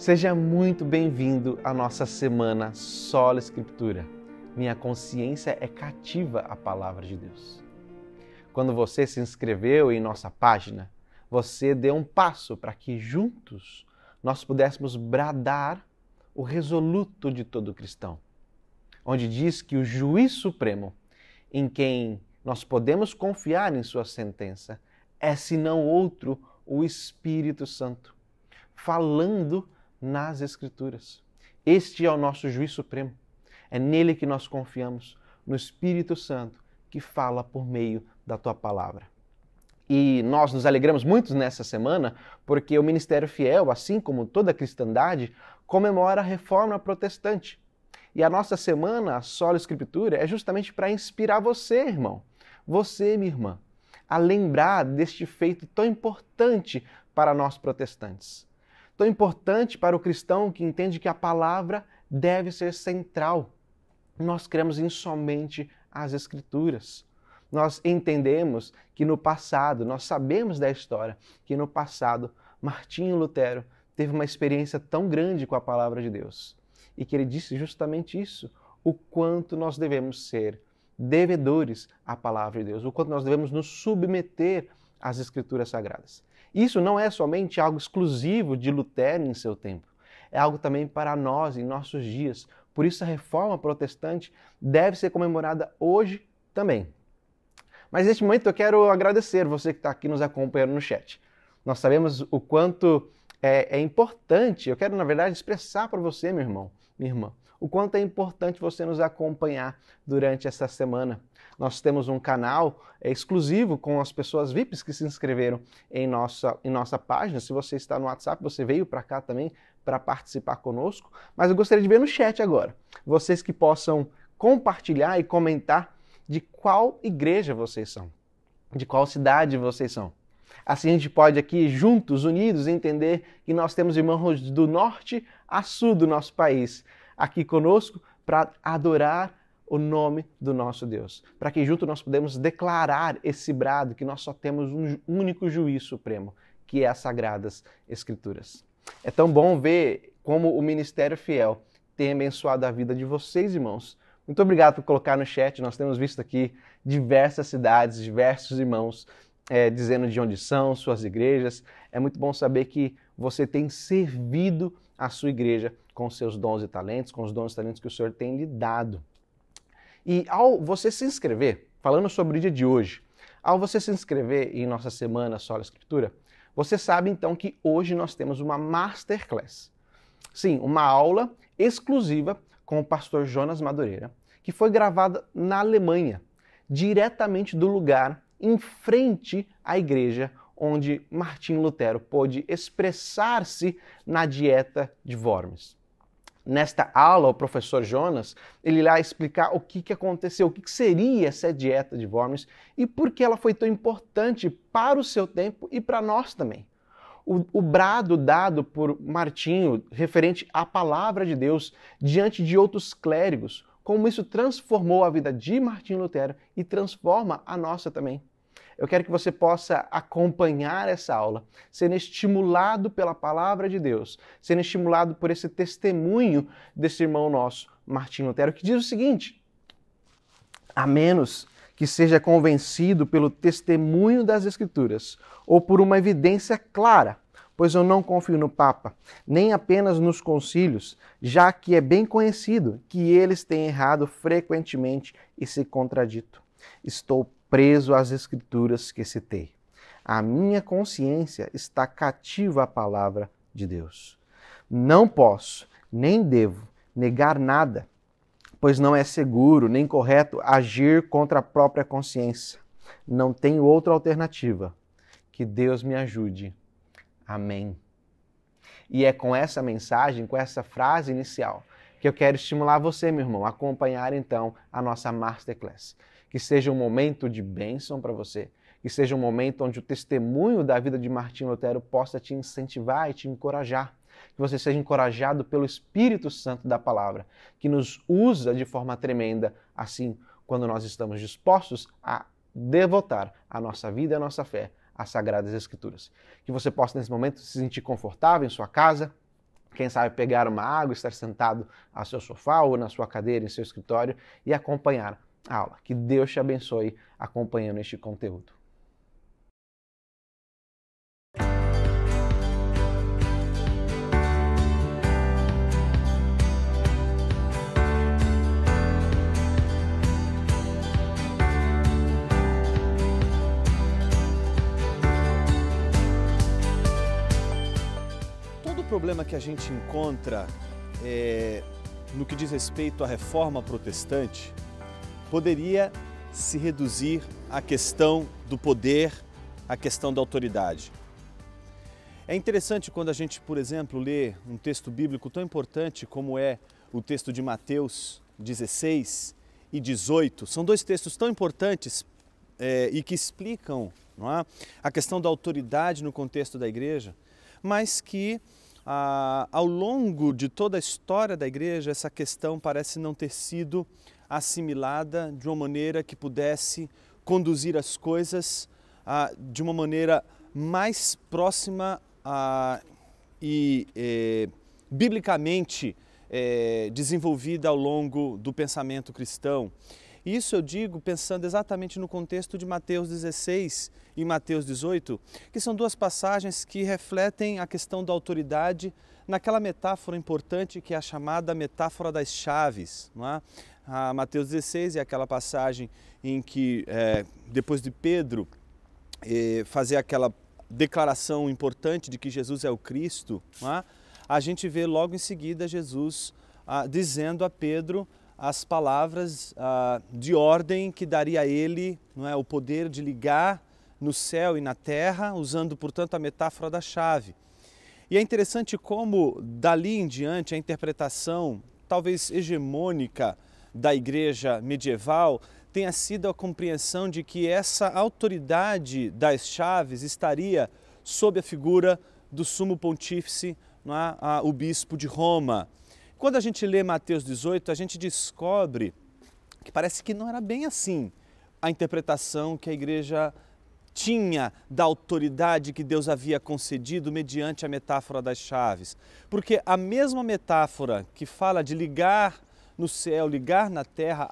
Seja muito bem-vindo à nossa semana Sola Escritura. Minha consciência é cativa à palavra de Deus. Quando você se inscreveu em nossa página, você deu um passo para que juntos nós pudéssemos bradar o resoluto de todo cristão, onde diz que o juiz supremo, em quem nós podemos confiar em sua sentença, é senão outro, o Espírito Santo, falando nas Escrituras. Este é o nosso juiz supremo. É nele que nós confiamos, no Espírito Santo que fala por meio da tua palavra. E nós nos alegramos muito nessa semana porque o Ministério Fiel, assim como toda a cristandade, comemora a reforma protestante. E a nossa semana, a Sola Escritura, é justamente para inspirar você, irmão, você, minha irmã, a lembrar deste feito tão importante para nós protestantes tão importante para o cristão que entende que a palavra deve ser central. Nós cremos em somente as Escrituras. Nós entendemos que no passado, nós sabemos da história, que no passado Martinho Lutero teve uma experiência tão grande com a palavra de Deus e que ele disse justamente isso: o quanto nós devemos ser devedores à palavra de Deus, o quanto nós devemos nos submeter às Escrituras Sagradas. Isso não é somente algo exclusivo de Lutero em seu tempo, é algo também para nós em nossos dias. Por isso a reforma protestante deve ser comemorada hoje também. Mas neste momento eu quero agradecer você que está aqui nos acompanhando no chat. Nós sabemos o quanto é, é importante, eu quero na verdade expressar para você, meu irmão, minha irmã, o quanto é importante você nos acompanhar durante essa semana nós temos um canal é, exclusivo com as pessoas VIPs que se inscreveram em nossa, em nossa página. Se você está no WhatsApp, você veio para cá também para participar conosco. Mas eu gostaria de ver no chat agora, vocês que possam compartilhar e comentar de qual igreja vocês são, de qual cidade vocês são. Assim a gente pode aqui, juntos, unidos, entender que nós temos irmãos do norte a sul do nosso país aqui conosco para adorar o nome do nosso Deus, para que junto nós podemos declarar esse brado que nós só temos um único juiz supremo, que é as Sagradas Escrituras. É tão bom ver como o ministério fiel tem abençoado a vida de vocês, irmãos. Muito obrigado por colocar no chat. Nós temos visto aqui diversas cidades, diversos irmãos é, dizendo de onde são, suas igrejas. É muito bom saber que você tem servido a sua igreja com seus dons e talentos, com os dons e talentos que o Senhor tem lhe dado. E ao você se inscrever, falando sobre o dia de hoje, ao você se inscrever em nossa semana Só a Escritura, você sabe então que hoje nós temos uma masterclass. Sim, uma aula exclusiva com o pastor Jonas Madureira, que foi gravada na Alemanha, diretamente do lugar em frente à igreja onde Martim Lutero pôde expressar-se na dieta de Worms nesta aula, o professor Jonas, ele irá explicar o que, que aconteceu, o que, que seria essa dieta de Worms e por que ela foi tão importante para o seu tempo e para nós também. O, o, brado dado por Martinho referente à palavra de Deus diante de outros clérigos, como isso transformou a vida de Martinho Lutero e transforma a nossa também. Eu quero que você possa acompanhar essa aula, sendo estimulado pela palavra de Deus, sendo estimulado por esse testemunho desse irmão nosso, Martim Lutero, que diz o seguinte: a menos que seja convencido pelo testemunho das Escrituras ou por uma evidência clara, pois eu não confio no Papa, nem apenas nos concílios, já que é bem conhecido que eles têm errado frequentemente e se contradito. Estou preso às escrituras que citei. A minha consciência está cativa à palavra de Deus. Não posso, nem devo, negar nada, pois não é seguro nem correto agir contra a própria consciência. Não tenho outra alternativa. Que Deus me ajude. Amém. E é com essa mensagem, com essa frase inicial, que eu quero estimular você, meu irmão, a acompanhar então a nossa Masterclass que seja um momento de bênção para você, que seja um momento onde o testemunho da vida de Martim Lutero possa te incentivar e te encorajar. Que você seja encorajado pelo Espírito Santo da palavra, que nos usa de forma tremenda, assim, quando nós estamos dispostos a devotar a nossa vida e a nossa fé às Sagradas Escrituras. Que você possa, nesse momento, se sentir confortável em sua casa, quem sabe pegar uma água, estar sentado ao seu sofá ou na sua cadeira, em seu escritório e acompanhar aula. Que Deus te abençoe acompanhando este conteúdo. problema que a gente encontra é, no que diz respeito à reforma protestante poderia se reduzir à questão do poder, à questão da autoridade. É interessante quando a gente, por exemplo, lê um texto bíblico tão importante como é o texto de Mateus 16 e 18. São dois textos tão importantes é, e que explicam é? a questão da autoridade no contexto da igreja, mas que ah, ao longo de toda a história da igreja, essa questão parece não ter sido assimilada de uma maneira que pudesse conduzir as coisas ah, de uma maneira mais próxima ah, e eh, biblicamente eh, desenvolvida ao longo do pensamento cristão. Isso eu digo pensando exatamente no contexto de Mateus 16 e Mateus 18, que são duas passagens que refletem a questão da autoridade naquela metáfora importante que é a chamada metáfora das chaves. Não é? A Mateus 16 é aquela passagem em que, é, depois de Pedro é, fazer aquela declaração importante de que Jesus é o Cristo, é? a gente vê logo em seguida Jesus ah, dizendo a Pedro as palavras ah, de ordem que daria a ele não é, o poder de ligar no céu e na terra, usando, portanto, a metáfora da chave. E é interessante como, dali em diante, a interpretação, talvez hegemônica, da igreja medieval tenha sido a compreensão de que essa autoridade das chaves estaria sob a figura do sumo pontífice, é? o bispo de Roma. Quando a gente lê Mateus 18, a gente descobre que parece que não era bem assim a interpretação que a igreja tinha da autoridade que Deus havia concedido mediante a metáfora das chaves. Porque a mesma metáfora que fala de ligar no céu, ligar na terra,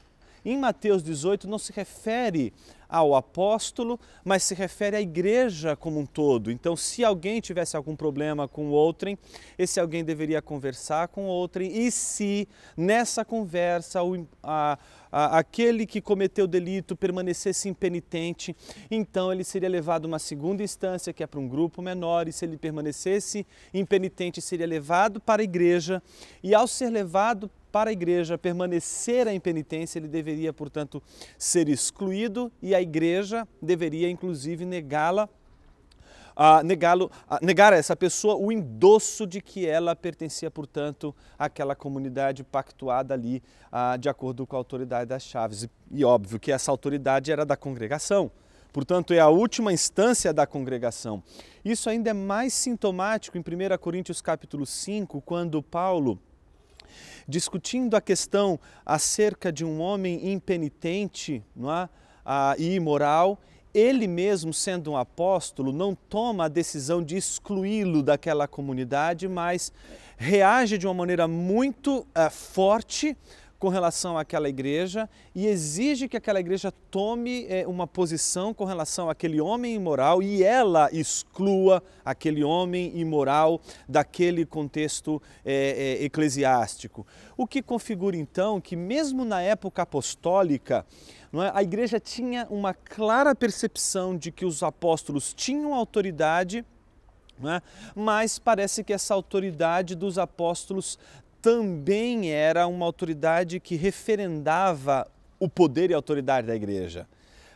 em Mateus 18 não se refere ao apóstolo, mas se refere à igreja como um todo. Então, se alguém tivesse algum problema com outrem, esse alguém deveria conversar com outrem, e se nessa conversa o, a, a, aquele que cometeu o delito permanecesse impenitente, então ele seria levado a uma segunda instância, que é para um grupo menor, e se ele permanecesse impenitente, seria levado para a igreja, e ao ser levado para a igreja permanecer em penitência, ele deveria, portanto, ser excluído e a igreja deveria, inclusive, negá-la. Uh, negá-lo, uh, negar a essa pessoa o endosso de que ela pertencia, portanto, àquela comunidade pactuada ali, uh, de acordo com a autoridade das chaves. E, e óbvio que essa autoridade era da congregação, portanto, é a última instância da congregação. Isso ainda é mais sintomático em 1 Coríntios capítulo 5, quando Paulo discutindo a questão acerca de um homem impenitente não é? ah, e imoral, ele mesmo, sendo um apóstolo, não toma a decisão de excluí-lo daquela comunidade, mas reage de uma maneira muito ah, forte com relação àquela igreja e exige que aquela igreja tome é, uma posição com relação àquele homem imoral e ela exclua aquele homem imoral daquele contexto é, é, eclesiástico. O que configura então que, mesmo na época apostólica, é, a igreja tinha uma clara percepção de que os apóstolos tinham autoridade. É, mas parece que essa autoridade dos apóstolos também era uma autoridade que referendava o poder e a autoridade da igreja.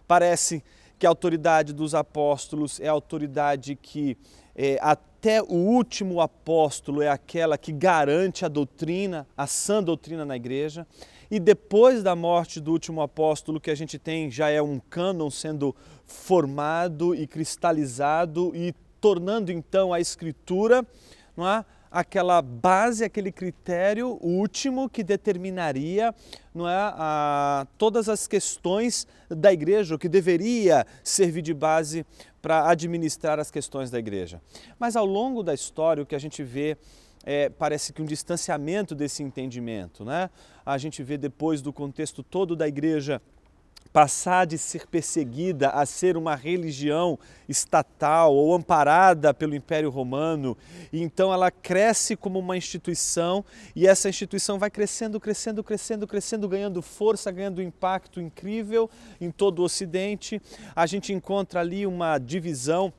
Parece que a autoridade dos apóstolos é a autoridade que é, até o último apóstolo é aquela que garante a doutrina, a sã doutrina na igreja. E depois da morte do último apóstolo, que a gente tem já é um cânon sendo formado e cristalizado e tornando então a escritura, não é? aquela base, aquele critério último que determinaria não é, a, todas as questões da igreja, o que deveria servir de base para administrar as questões da igreja. Mas ao longo da história, o que a gente vê é, parece que um distanciamento desse entendimento. Né? A gente vê depois do contexto todo da igreja passar de ser perseguida a ser uma religião estatal ou amparada pelo Império Romano. E então ela cresce como uma instituição e essa instituição vai crescendo, crescendo, crescendo, crescendo, ganhando força, ganhando impacto incrível em todo o Ocidente. A gente encontra ali uma divisão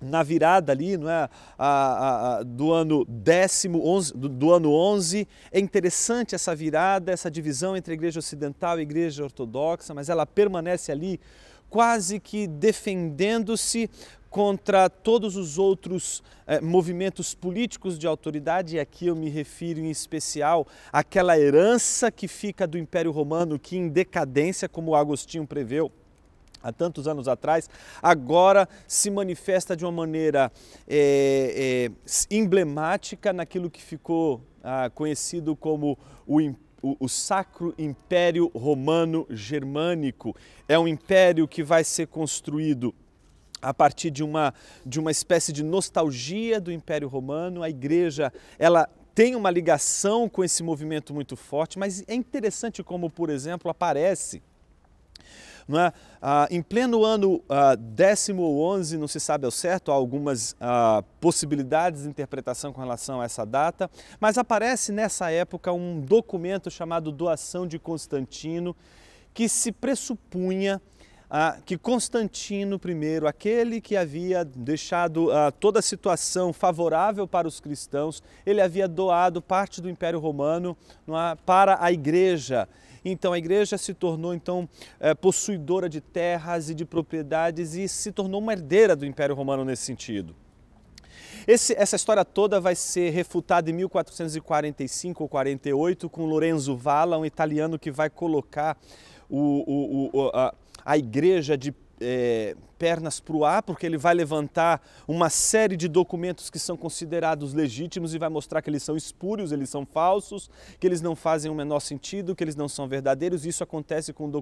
na virada ali, não é? A, a, do ano décimo, onze, do, do, ano 11. É interessante essa virada, essa divisão entre a igreja ocidental e a igreja ortodoxa, mas ela permanece ali quase que defendendo-se contra todos os outros eh, movimentos políticos de autoridade, e aqui eu me refiro em especial àquela herança que fica do Império Romano, que em decadência, como Agostinho preveu, há tantos anos atrás, agora se manifesta de uma maneira é, é, emblemática naquilo que ficou ah, conhecido como o o, o, Sacro Império Romano Germânico. É um império que vai ser construído a partir de uma, de uma espécie de nostalgia do Império Romano. A igreja, ela tem uma ligação com esse movimento muito forte, mas é interessante como, por exemplo, aparece não é? Ah, em pleno ano ah, décimo ou onze, não se sabe ao certo, há algumas ah, possibilidades de interpretação com relação a essa data, mas aparece nessa época um documento chamado Doação de Constantino, que se pressupunha ah, que Constantino I, aquele que havia deixado ah, toda a situação favorável para os cristãos, ele havia doado parte do Império Romano é, para a Igreja. Então a igreja se tornou então eh, possuidora de terras e de propriedades e se tornou uma herdeira do Império Romano nesse sentido. Esse, essa história toda vai ser refutada em 1445 ou 48 com Lorenzo Valla, um italiano que vai colocar o, o, o, a, a, igreja de, eh, pernas para o ar, porque ele vai levantar uma série de documentos que são considerados legítimos e vai mostrar que eles são espúrios, eles são falsos, que eles não fazem o menor sentido, que eles não são verdadeiros. Isso acontece com,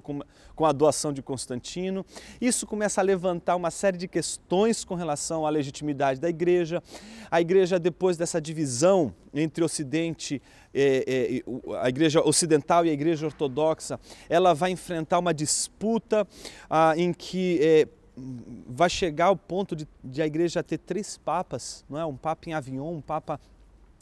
com a doação de Constantino. Isso começa a levantar uma série de questões com relação à legitimidade da igreja. A igreja, depois dessa divisão entre Ocidente, eh, eh, a igreja ocidental e a igreja ortodoxa, ela vai enfrentar uma disputa ah, em que eh, vai chegar ao ponto de, de, a igreja ter três papas, não é? Um papa em Avignon, um papa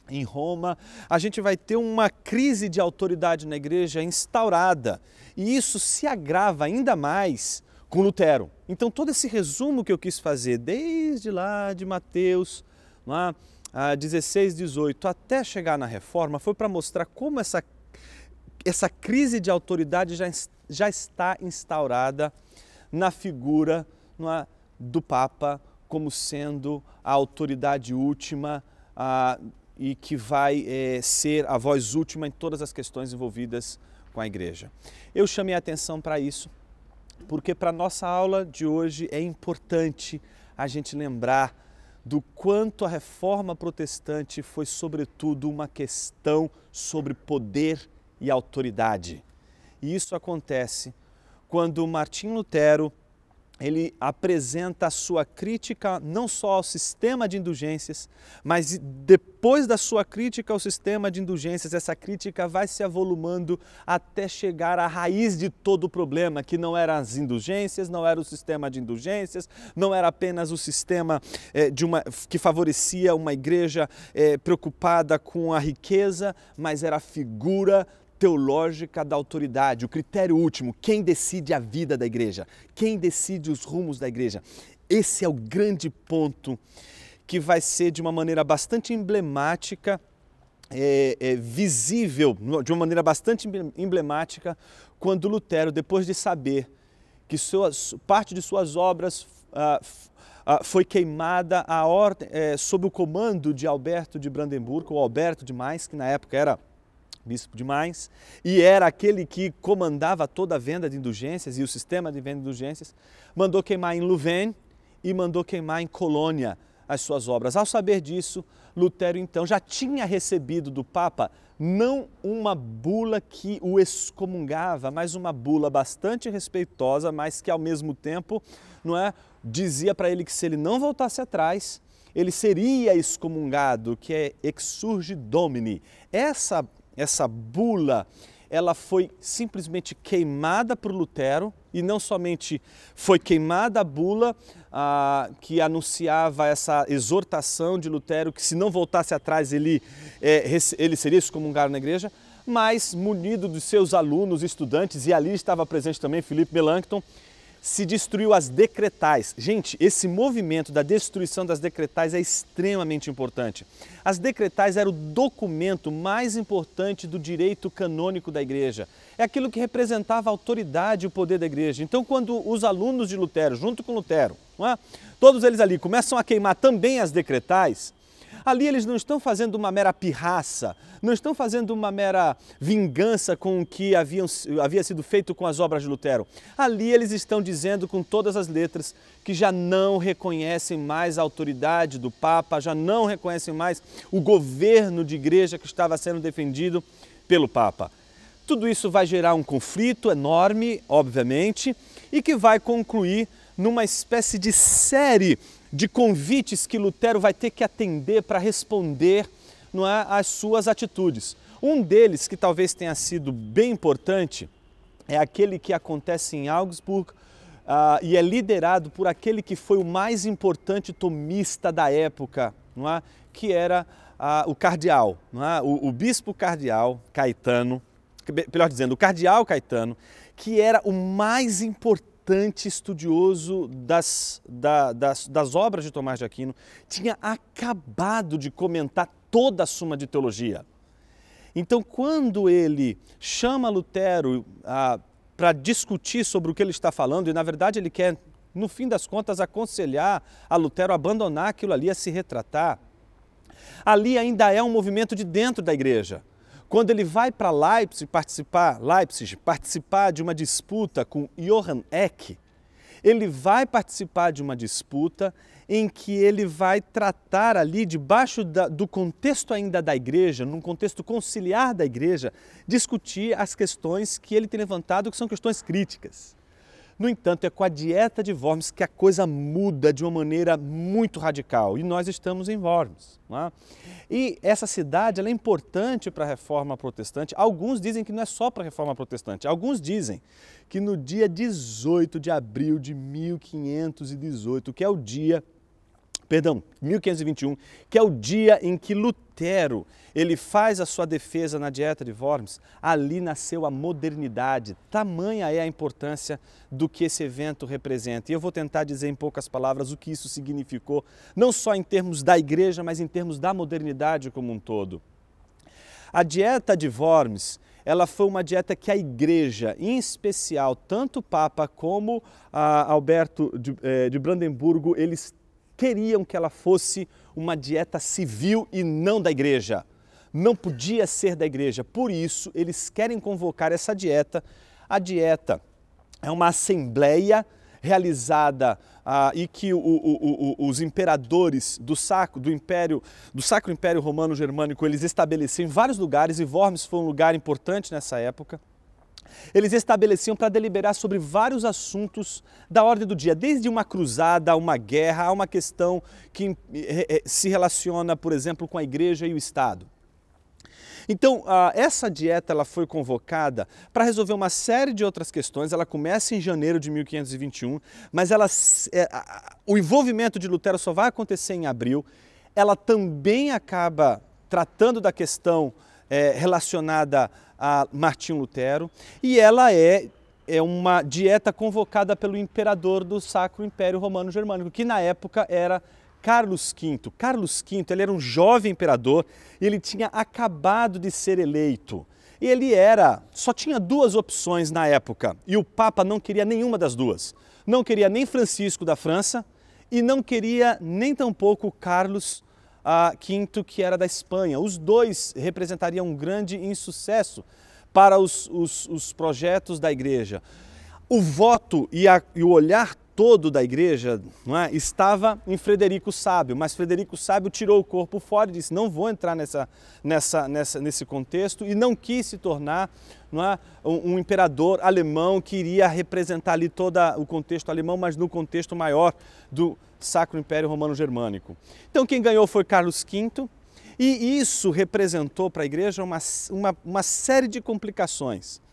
em Roma. A gente vai ter uma crise de autoridade na igreja instaurada. E isso se agrava ainda mais com Lutero. Então todo esse resumo que eu quis fazer desde lá de Mateus, lá a 16, 18 até chegar na reforma foi para mostrar como essa essa crise de autoridade já, já está instaurada na figura é, do Papa como sendo a autoridade última a, e que vai é, ser a voz última em todas as questões envolvidas com a Igreja. Eu chamei a atenção para isso porque para nossa aula de hoje é importante a gente lembrar do quanto a reforma protestante foi, sobretudo, uma questão sobre poder e autoridade. E isso acontece quando Martim Lutero ele apresenta a sua crítica não só ao sistema de indulgências, mas depois da sua crítica ao sistema de indulgências, essa crítica vai se avolumando até chegar à raiz de todo o problema, que não eram as indulgências, não era o sistema de indulgências, não era apenas o sistema eh, de uma, que favorecia uma igreja eh, preocupada com a riqueza, mas era a figura teológica da autoridade, o critério último, quem decide a vida da igreja, quem decide os rumos da igreja. Esse é o grande ponto que vai ser de uma maneira bastante emblemática, é, é, visível, de uma maneira bastante emblemática, quando Lutero, depois de saber que suas, parte de suas obras ah, ah, foi queimada a ordem, é, sob o comando de Alberto de Brandemburgo, ou Alberto de Mais, que na época era bispo de Mainz, e era aquele que comandava toda a venda de indulgências e o sistema de venda de indulgências, mandou queimar em Louvain e mandou queimar em Colônia as suas obras. Ao saber disso, Lutero então já tinha recebido do Papa não uma bula que o excomungava, mas uma bula bastante respeitosa, mas que ao mesmo tempo, não é, dizia para ele que se ele não voltasse atrás, ele seria excomungado, que é exsurge domini. Essa essa bula, ela foi simplesmente queimada por Lutero e não somente foi queimada a bula ah, que anunciava essa exortação de Lutero que se não voltasse atrás ele, é, ele seria excomungado na igreja, mas munido dos seus alunos, estudantes, e ali estava presente também Felipe Melanchthon, se destruiu as decretais. Gente, esse movimento da destruição das decretais é extremamente importante. As decretais era o documento mais importante do direito canônico da igreja. É aquilo que representava a autoridade e o poder da igreja. Então, quando os alunos de Lutero, junto com Lutero, é? todos eles ali começam a queimar também as decretais, Ali eles não estão fazendo uma mera pirraça, não estão fazendo uma mera vingança com o que haviam, havia sido feito com as obras de Lutero. Ali eles estão dizendo com todas as letras que já não reconhecem mais a autoridade do Papa, já não reconhecem mais o governo de igreja que estava sendo defendido pelo Papa. Tudo isso vai gerar um conflito enorme, obviamente, e que vai concluir numa espécie de série de convites que Lutero vai ter que atender para responder não é, às suas atitudes. Um deles, que talvez tenha sido bem importante, é aquele que acontece em Augsburg uh, e é liderado por aquele que foi o mais importante tomista da época, não é? que era uh, o cardeal, não é? o, o bispo cardeal Caetano, melhor dizendo, o cardeal Caetano, que era o mais importante importante estudioso das, da, das, das obras de Tomás de Aquino, tinha acabado de comentar toda a Suma de Teologia. Então, quando ele chama Lutero ah, para discutir sobre o que ele está falando, e na verdade ele quer, no fim das contas, aconselhar a Lutero a abandonar aquilo ali, a se retratar, ali ainda é um movimento de dentro da igreja. Quando ele vai para Leipzig participar, Leipzig participar de uma disputa com Johann Eck, ele vai participar de uma disputa em que ele vai tratar ali, debaixo da, do contexto ainda da igreja, num contexto conciliar da igreja, discutir as questões que ele tem levantado, que são questões críticas. No entanto, é com a dieta de Worms que a coisa muda de uma maneira muito radical e nós estamos em Worms. É? E essa cidade é importante para a reforma protestante. Alguns dizem que não é só para a reforma protestante, alguns dizem que no dia 18 de abril de 1518, que é o dia perdão, 1521, que é o dia em que Lutero ele faz a sua defesa na Dieta de Worms, ali nasceu a modernidade. Tamanha é a importância do que esse evento representa. E eu vou tentar dizer em poucas palavras o que isso significou, não só em termos da igreja, mas em termos da modernidade como um todo. A Dieta de Worms, ela foi uma dieta que a igreja, em especial, tanto o Papa como Alberto eh, de, Brandemburgo, eles queriam que ela fosse uma dieta civil e não da igreja. Não podia ser da igreja. Por isso, eles querem convocar essa dieta. A dieta é uma assembleia realizada ah, e que o, o, o, os imperadores do saco do império do sacro império romano germânico eles estabeleciam em vários lugares e Worms foi um lugar importante nessa época eles estabeleciam para deliberar sobre vários assuntos da ordem do dia, desde uma cruzada, a uma guerra, a uma questão que eh, eh, se relaciona, por exemplo, com a igreja e o Estado. Então, essa dieta ela foi convocada para resolver uma série de outras questões. Ela começa em janeiro de 1521, mas ela, eh, o envolvimento de Lutero só vai acontecer em abril. Ela também acaba tratando da questão relacionada a Martim Lutero, e ela é é uma dieta convocada pelo imperador do Sacro Império Romano Germânico, que na época era Carlos V. Carlos V ele era um jovem imperador e ele tinha acabado de ser eleito. Ele era, só tinha duas opções na época e o Papa não queria nenhuma das duas. Não queria nem Francisco da França e não queria nem tampouco Carlos a quinto, que era da Espanha. Os dois representariam um grande insucesso para os, os, os projetos da igreja. O voto e, a, e o olhar todo da igreja é? estava em Frederico Sábio, mas Frederico Sábio tirou o corpo fora e disse: não vou entrar nessa, nessa, nessa, nesse contexto e não quis se tornar é? um, um, imperador alemão que iria representar ali todo o contexto alemão, mas no contexto maior do, Sacro Império Romano Germânico. Então quem ganhou foi Carlos V, e isso representou para a igreja uma, uma, uma série de complicações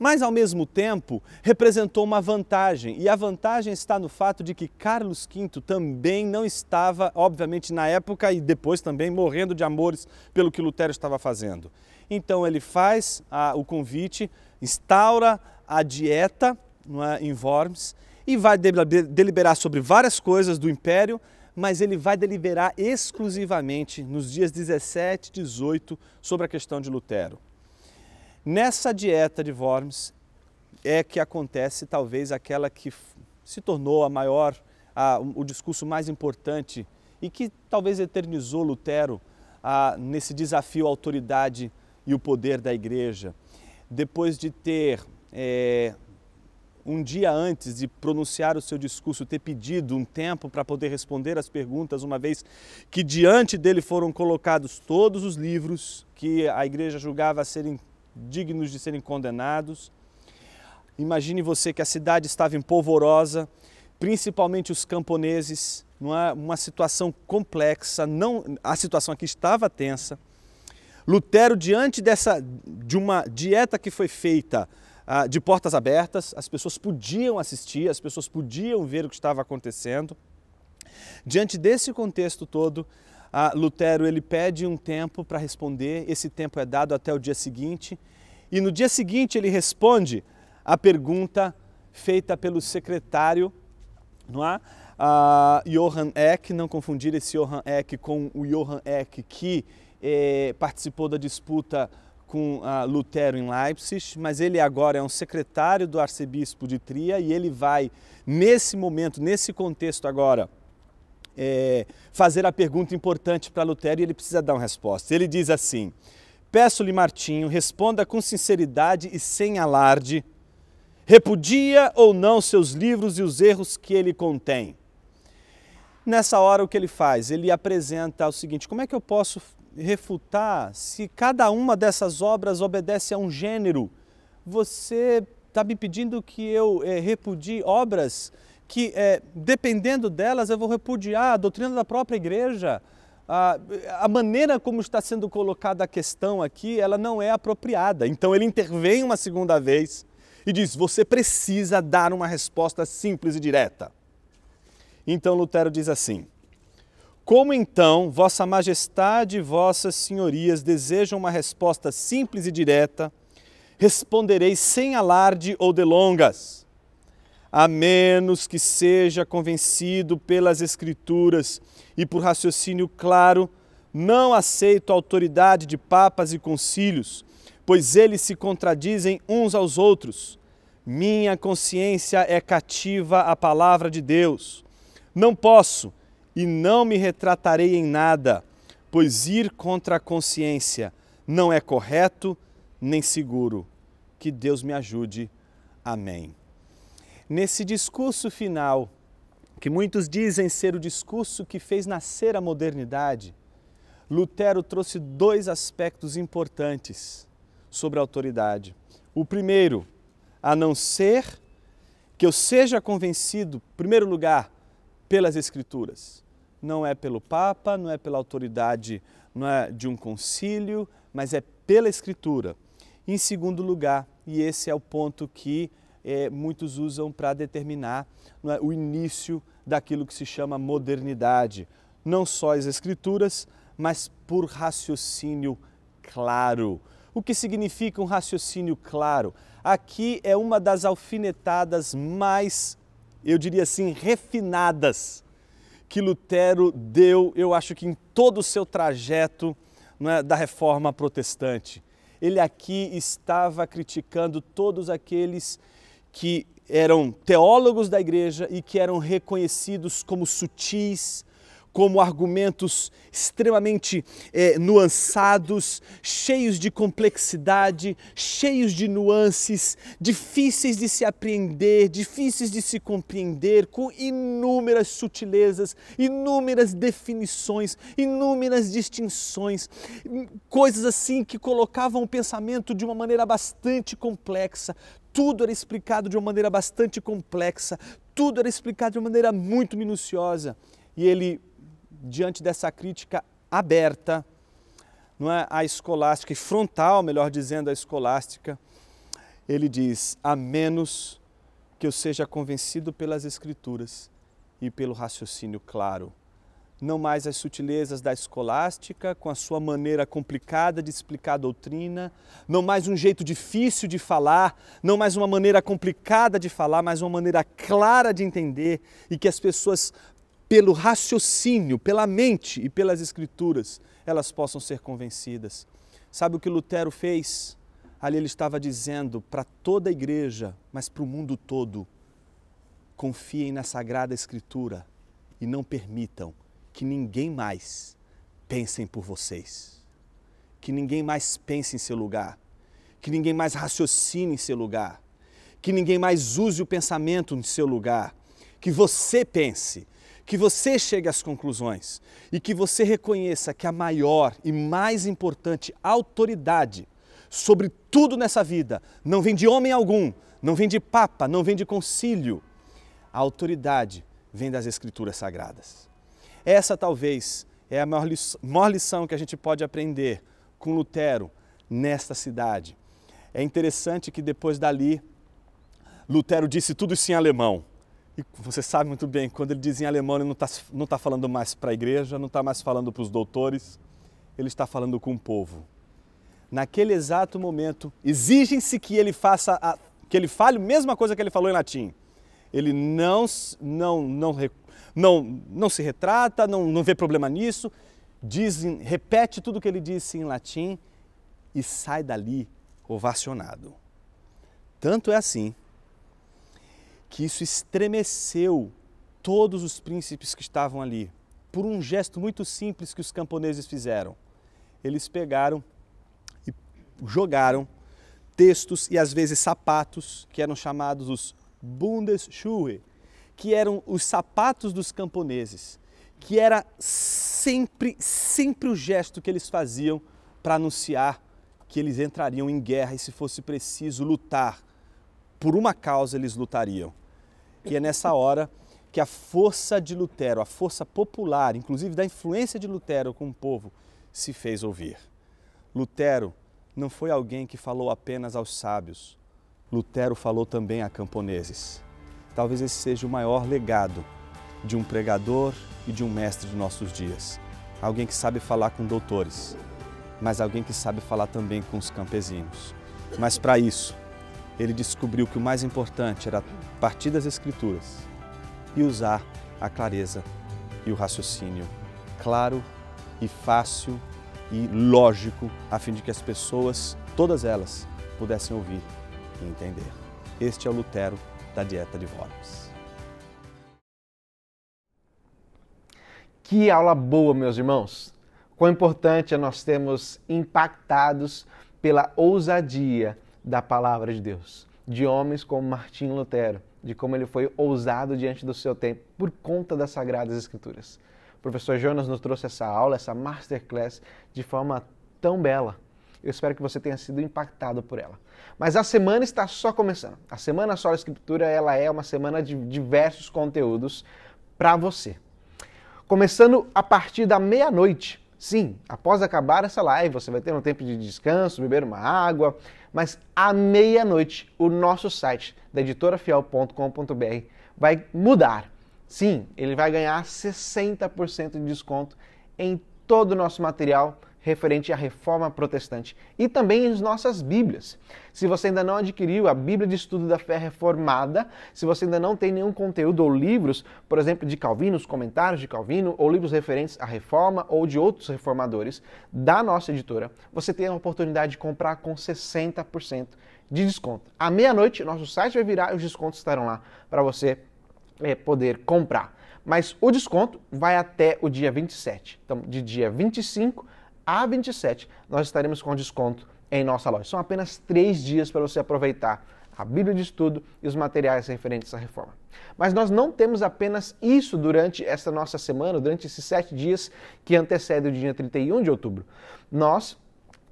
mas ao mesmo tempo representou uma vantagem. E a vantagem está no fato de que Carlos V também não estava, obviamente, na época e depois também morrendo de amores pelo que Lutero estava fazendo. Então ele faz a, ah, o convite, instaura a dieta não é, em Worms e vai deliberar sobre várias coisas do império, mas ele vai deliberar exclusivamente nos dias 17 e 18 sobre a questão de Lutero. Nessa dieta de Worms é que acontece talvez aquela que se tornou a maior, a, o discurso mais importante e que talvez eternizou Lutero a, nesse desafio à autoridade e o poder da igreja. Depois de ter é, um dia antes de pronunciar o seu discurso, ter pedido um tempo para poder responder as perguntas, uma vez que diante dele foram colocados todos os livros que a igreja julgava serem dignos de serem condenados. Imagine você que a cidade estava empolvorosa, principalmente os camponeses, numa, é? uma situação complexa, não, a situação aqui estava tensa. Lutero, diante dessa, de uma dieta que foi feita ah, de portas abertas, as pessoas podiam assistir, as pessoas podiam ver o que estava acontecendo. Diante desse contexto todo, ah, Lutero ele pede um tempo para responder, esse tempo é dado até o dia seguinte, e no dia seguinte ele responde a pergunta feita pelo secretário, não é? Ah, Johann Eck, não confundir esse Johann Eck com o Johann Eck que eh, participou da disputa com uh, Lutero em Leipzig, mas ele agora é um secretário do arcebispo de Tria e ele vai, nesse momento, nesse contexto agora, é, fazer a pergunta importante para Lutero e ele precisa dar uma resposta. Ele diz assim: Peço-lhe, Martinho, responda com sinceridade e sem alarde, repudia ou não seus livros e os erros que ele contém. Nessa hora, o que ele faz? Ele apresenta o seguinte: como é que eu posso refutar se cada uma dessas obras obedece a um gênero. Você está me pedindo que eu é, repudie obras que, é, dependendo delas, eu vou repudiar a doutrina da própria igreja. A, a maneira como está sendo colocada a questão aqui, ela não é apropriada. Então ele intervém uma segunda vez e diz: você precisa dar uma resposta simples e direta. Então Lutero diz assim: como então, Vossa Majestade e Vossas Senhorias desejam uma resposta simples e direta, responderei sem alarde ou delongas, a menos que seja convencido pelas Escrituras e por raciocínio claro, não aceito a autoridade de papas e concílios, pois eles se contradizem uns aos outros. Minha consciência é cativa à palavra de Deus. Não posso, e não me retratarei em nada, pois ir contra a consciência não é correto nem seguro. Que Deus me ajude. Amém. Nesse discurso final, que muitos dizem ser o discurso que fez nascer a modernidade, Lutero trouxe dois aspectos importantes sobre a autoridade. O primeiro, a não ser que eu seja convencido, em primeiro lugar, pelas Escrituras não é pelo Papa, não é pela autoridade não é de um concílio, mas é pela Escritura. Em segundo lugar, e esse é o ponto que é, muitos usam para determinar é, o início daquilo que se chama modernidade, não só as Escrituras, mas por raciocínio claro. O que significa um raciocínio claro? Aqui é uma das alfinetadas mais, eu diria assim, refinadas que Lutero deu, eu acho que em todo o seu trajeto é, da reforma protestante. Ele aqui estava criticando todos aqueles que eram teólogos da igreja e que eram reconhecidos como sutis, como argumentos extremamente é, nuançados, cheios de complexidade, cheios de nuances, difíceis de se apreender, difíceis de se compreender, com inúmeras sutilezas, inúmeras definições, inúmeras distinções, coisas assim que colocavam o pensamento de uma maneira bastante complexa. Tudo era explicado de uma maneira bastante complexa, tudo era explicado de uma maneira muito minuciosa. E ele diante dessa crítica aberta, não é, a escolástica, e frontal, melhor dizendo, a escolástica, ele diz: a menos que eu seja convencido pelas Escrituras e pelo raciocínio claro. Não mais as sutilezas da escolástica, com a sua maneira complicada de explicar a doutrina, não mais um jeito difícil de falar, não mais uma maneira complicada de falar, mas uma maneira clara de entender e que as pessoas pelo raciocínio, pela mente e pelas escrituras, elas possam ser convencidas. Sabe o que Lutero fez? Ali ele estava dizendo para toda a igreja, mas para o mundo todo: confiem na Sagrada Escritura e não permitam que ninguém mais pensem por vocês, que ninguém mais pense em seu lugar, que ninguém mais raciocine em seu lugar, que ninguém mais use o pensamento em seu lugar, que você pense, que você chegue às conclusões e que você reconheça que a maior e mais importante autoridade sobre tudo nessa vida não vem de homem algum, não vem de papa, não vem de concílio. A autoridade vem das Escrituras Sagradas. Essa talvez é a maior lição que a gente pode aprender com Lutero nesta cidade. É interessante que depois dali, Lutero disse tudo isso em alemão. E você sabe muito bem, quando ele diz em alemão, ele não está não tá falando mais para a igreja, não está mais falando para os doutores, ele está falando com o povo. Naquele exato momento, exigem-se que ele faça a, que ele fale a mesma coisa que ele falou em latim. Ele não não não não, não se retrata, não, não vê problema nisso, diz, repete tudo que ele disse em latim e sai dali ovacionado. Tanto é assim que isso estremeceu todos os príncipes que estavam ali, por um gesto muito simples que os camponeses fizeram. Eles pegaram e jogaram textos e às vezes sapatos, que eram chamados os Bundesschuhe, que eram os sapatos dos camponeses, que era sempre, sempre o gesto que eles faziam para anunciar que eles entrariam em guerra e, se fosse preciso lutar por uma causa, eles lutariam que é nessa hora que a força de Lutero, a força popular, inclusive da influência de Lutero com o povo, se fez ouvir. Lutero não foi alguém que falou apenas aos sábios. Lutero falou também a camponeses. Talvez esse seja o maior legado de um pregador e de um mestre de nossos dias. Alguém que sabe falar com doutores, mas alguém que sabe falar também com os campesinos. Mas para isso, ele descobriu que o mais importante era partir das Escrituras e usar a clareza e o raciocínio claro e fácil e lógico, a fim de que as pessoas, todas elas, pudessem ouvir e entender. Este é o Lutero da Dieta de Worms. Que aula boa, meus irmãos! Quão importante é nós termos impactados pela ousadia da palavra de Deus, de homens como Martim Lutero, de como ele foi ousado diante do seu tempo por conta das Sagradas Escrituras. O professor Jonas nos trouxe essa aula, essa masterclass, de forma tão bela. Eu espero que você tenha sido impactado por ela. Mas a semana está só começando. A semana Só Escritura ela é uma semana de diversos conteúdos para você. Começando a partir da meia-noite. Sim, após acabar essa live, você vai ter um tempo de descanso, beber uma água, mas à meia-noite o nosso site da editorafiel.com.br vai mudar. Sim, ele vai ganhar 60% de desconto em todo o nosso material referente à reforma protestante e também as nossas Bíblias. Se você ainda não adquiriu a Bíblia de Estudo da Fé Reformada, se você ainda não tem nenhum conteúdo ou livros, por exemplo, de Calvino, os comentários de Calvino, ou livros referentes à reforma ou de outros reformadores da nossa editora, você tem a oportunidade de comprar com 60% de desconto. À meia-noite, nosso site vai virar e os descontos estarão lá para você é, poder comprar. Mas o desconto vai até o dia 27. Então, de dia 25 a 27, nós estaremos com desconto em nossa loja. São apenas três dias para você aproveitar a Bíblia de Estudo e os materiais referentes à reforma. Mas nós não temos apenas isso durante essa nossa semana, durante esses sete dias que antecedem o dia 31 de outubro. Nós,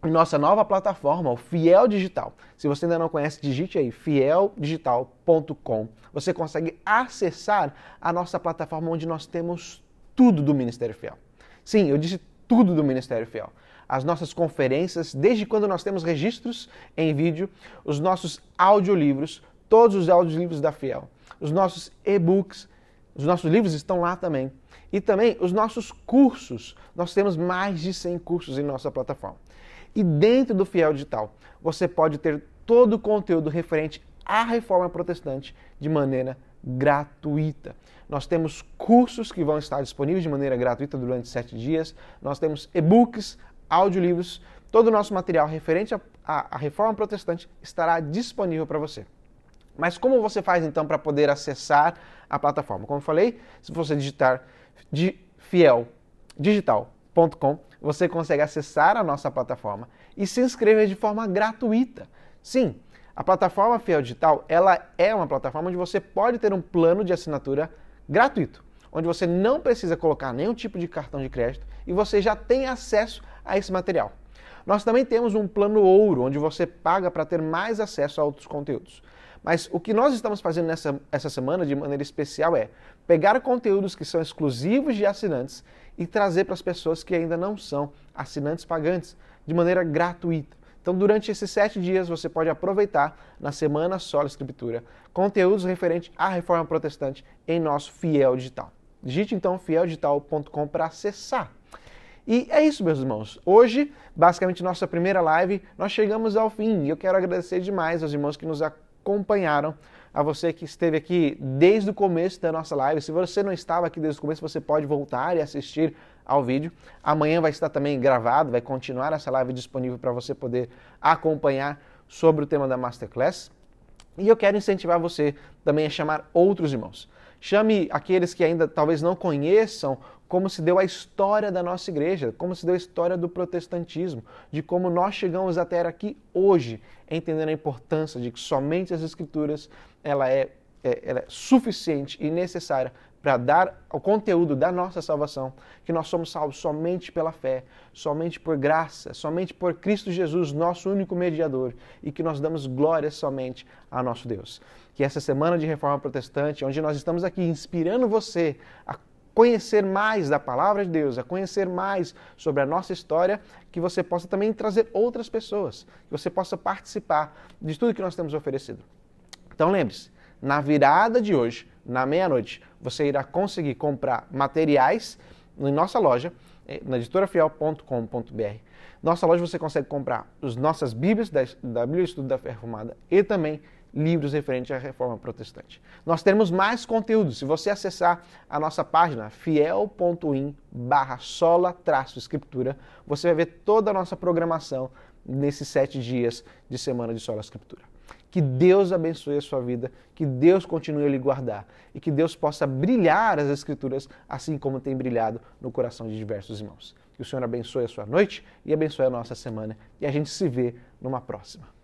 em nossa nova plataforma, o Fiel Digital, se você ainda não conhece, digite aí fieldigital.com. Você consegue acessar a nossa plataforma onde nós temos tudo do Ministério Fiel. Sim, eu disse tudo do Ministério Fiel. As nossas conferências, desde quando nós temos registros em vídeo, os nossos audiolivros, todos os audiolivros da Fiel, os nossos e-books, os nossos livros estão lá também. E também os nossos cursos. Nós temos mais de 100 cursos em nossa plataforma. E dentro do Fiel Digital, você pode ter todo o conteúdo referente à reforma protestante de maneira gratuita. Nós temos cursos que vão estar disponíveis de maneira gratuita durante sete dias, nós temos e-books, audiolivros, todo o nosso material referente à reforma protestante estará disponível para você. Mas como você faz então para poder acessar a plataforma? Como eu falei, se você digitar de fieldigital.com, você consegue acessar a nossa plataforma e se inscrever de forma gratuita. Sim, a plataforma Fiel Digital, ela é uma plataforma onde você pode ter um plano de assinatura gratuito, onde você não precisa colocar nenhum tipo de cartão de crédito e você já tem acesso a esse material. Nós também temos um plano ouro, onde você paga para ter mais acesso a outros conteúdos. Mas o que nós estamos fazendo nessa essa semana de maneira especial é pegar conteúdos que são exclusivos de assinantes e trazer para as pessoas que ainda não são assinantes pagantes de maneira gratuita. Então, durante esses sete dias, você pode aproveitar na semana só a Escritura conteúdos referentes à reforma protestante em nosso Fiel Digital. Digite então fieldigital.com para acessar. E é isso, meus irmãos. Hoje, basicamente, nossa primeira live, nós chegamos ao fim. E eu quero agradecer demais aos irmãos que nos acompanharam, a você que esteve aqui desde o começo da nossa live. Se você não estava aqui desde o começo, você pode voltar e assistir ao vídeo. Amanhã vai estar também gravado, vai continuar essa live disponível para você poder acompanhar sobre o tema da Masterclass. E eu quero incentivar você também a chamar outros irmãos. Chame aqueles que ainda talvez não conheçam como se deu a história da nossa igreja, como se deu a história do protestantismo, de como nós chegamos até aqui hoje, entendendo a importância de que somente as escrituras ela é, é, ela é suficiente e necessária para dar o conteúdo da nossa salvação, que nós somos salvos somente pela fé, somente por graça, somente por Cristo Jesus, nosso único mediador, e que nós damos glória somente a nosso Deus. Que essa semana de reforma protestante, onde nós estamos aqui inspirando você a conhecer mais da palavra de Deus, a conhecer mais sobre a nossa história, que você possa também trazer outras pessoas, que você possa participar de tudo que nós temos oferecido. Então lembre-se, na virada de hoje, na meia-noite, você irá conseguir comprar materiais em nossa loja, eh, na editorafiel.com.br. Nossa loja você consegue comprar as nossas Bíblias da, da Bíblia Estudo da Fé Reformada e também livros referentes à Reforma Protestante. Nós teremos mais conteúdo. Se você acessar a nossa página fiel.in barra sola escritura, você vai ver toda a nossa programação nesses sete dias de semana de sola escritura. Que Deus abençoe a sua vida, que Deus continue a lhe guardar e que Deus possa brilhar as Escrituras assim como tem brilhado no coração de diversos irmãos. Que o Senhor abençoe a sua noite e abençoe a nossa semana. E a gente se vê numa próxima.